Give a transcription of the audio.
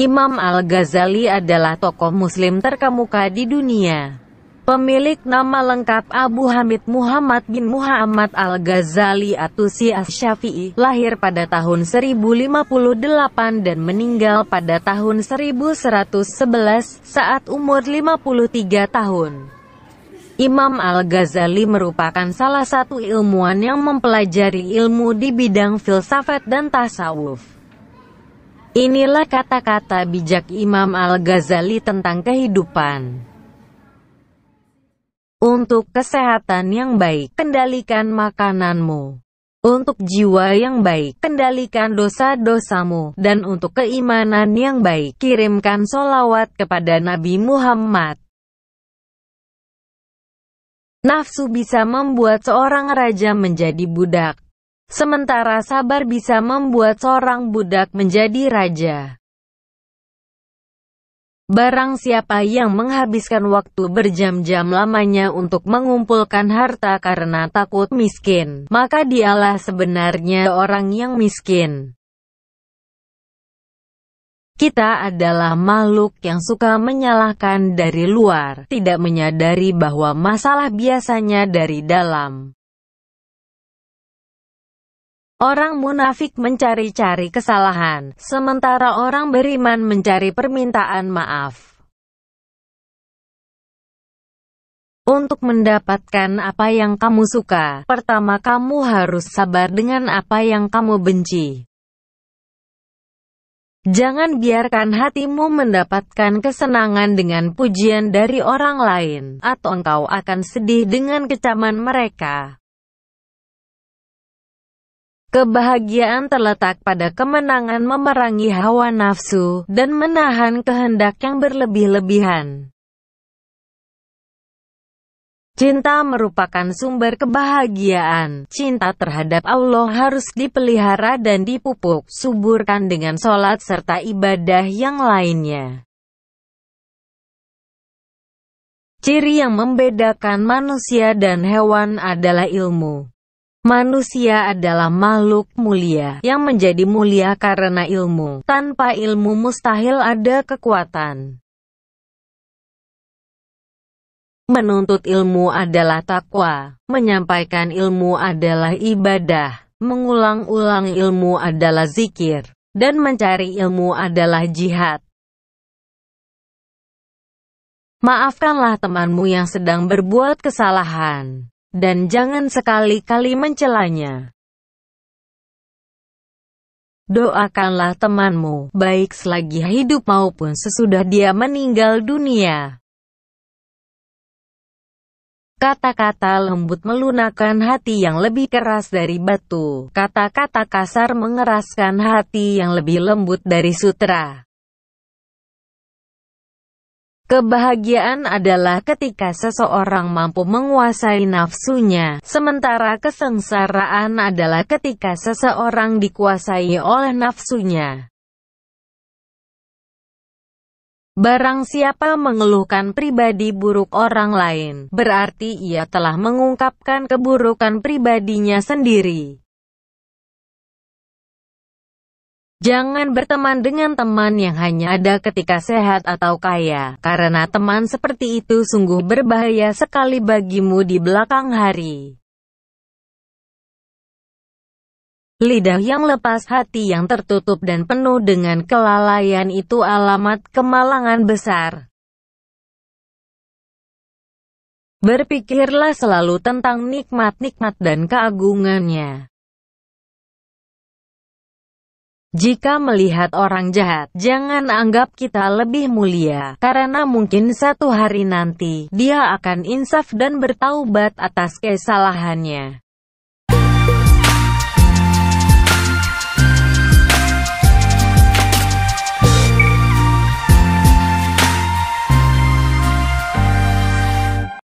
Imam Al-Ghazali adalah tokoh muslim terkemuka di dunia. Pemilik nama lengkap Abu Hamid Muhammad bin Muhammad Al-Ghazali Atusi As-Syafi'i, lahir pada tahun 1058 dan meninggal pada tahun 1111, saat umur 53 tahun. Imam Al-Ghazali merupakan salah satu ilmuwan yang mempelajari ilmu di bidang filsafat dan tasawuf. Inilah kata-kata bijak Imam Al-Ghazali tentang kehidupan. Untuk kesehatan yang baik, kendalikan makananmu. Untuk jiwa yang baik, kendalikan dosa-dosamu, dan untuk keimanan yang baik, kirimkan solawat kepada Nabi Muhammad. Nafsu bisa membuat seorang raja menjadi budak. Sementara sabar bisa membuat seorang budak menjadi raja. Barang siapa yang menghabiskan waktu berjam-jam lamanya untuk mengumpulkan harta karena takut miskin, maka dialah sebenarnya orang yang miskin. Kita adalah makhluk yang suka menyalahkan dari luar, tidak menyadari bahwa masalah biasanya dari dalam. Orang munafik mencari-cari kesalahan, sementara orang beriman mencari permintaan maaf. Untuk mendapatkan apa yang kamu suka, pertama kamu harus sabar dengan apa yang kamu benci. Jangan biarkan hatimu mendapatkan kesenangan dengan pujian dari orang lain, atau engkau akan sedih dengan kecaman mereka. Kebahagiaan terletak pada kemenangan memerangi hawa nafsu, dan menahan kehendak yang berlebih-lebihan. Cinta merupakan sumber kebahagiaan. Cinta terhadap Allah harus dipelihara dan dipupuk, suburkan dengan sholat serta ibadah yang lainnya. Ciri yang membedakan manusia dan hewan adalah ilmu. Manusia adalah makhluk mulia yang menjadi mulia karena ilmu. Tanpa ilmu mustahil ada kekuatan. Menuntut ilmu adalah takwa, menyampaikan ilmu adalah ibadah, mengulang-ulang ilmu adalah zikir, dan mencari ilmu adalah jihad. Maafkanlah temanmu yang sedang berbuat kesalahan. Dan jangan sekali-kali mencelanya. Doakanlah temanmu, baik selagi hidup maupun sesudah dia meninggal dunia. Kata-kata lembut melunakkan hati yang lebih keras dari batu. Kata-kata kasar mengeraskan hati yang lebih lembut dari sutra. Kebahagiaan adalah ketika seseorang mampu menguasai nafsunya, sementara kesengsaraan adalah ketika seseorang dikuasai oleh nafsunya. Barang siapa mengeluhkan pribadi buruk orang lain, berarti ia telah mengungkapkan keburukan pribadinya sendiri. Jangan berteman dengan teman yang hanya ada ketika sehat atau kaya, karena teman seperti itu sungguh berbahaya sekali bagimu di belakang hari. Lidah yang lepas hati yang tertutup dan penuh dengan kelalaian itu alamat kemalangan besar. Berpikirlah selalu tentang nikmat-nikmat dan keagungannya. Jika melihat orang jahat, jangan anggap kita lebih mulia, karena mungkin satu hari nanti, dia akan insaf dan bertaubat atas kesalahannya.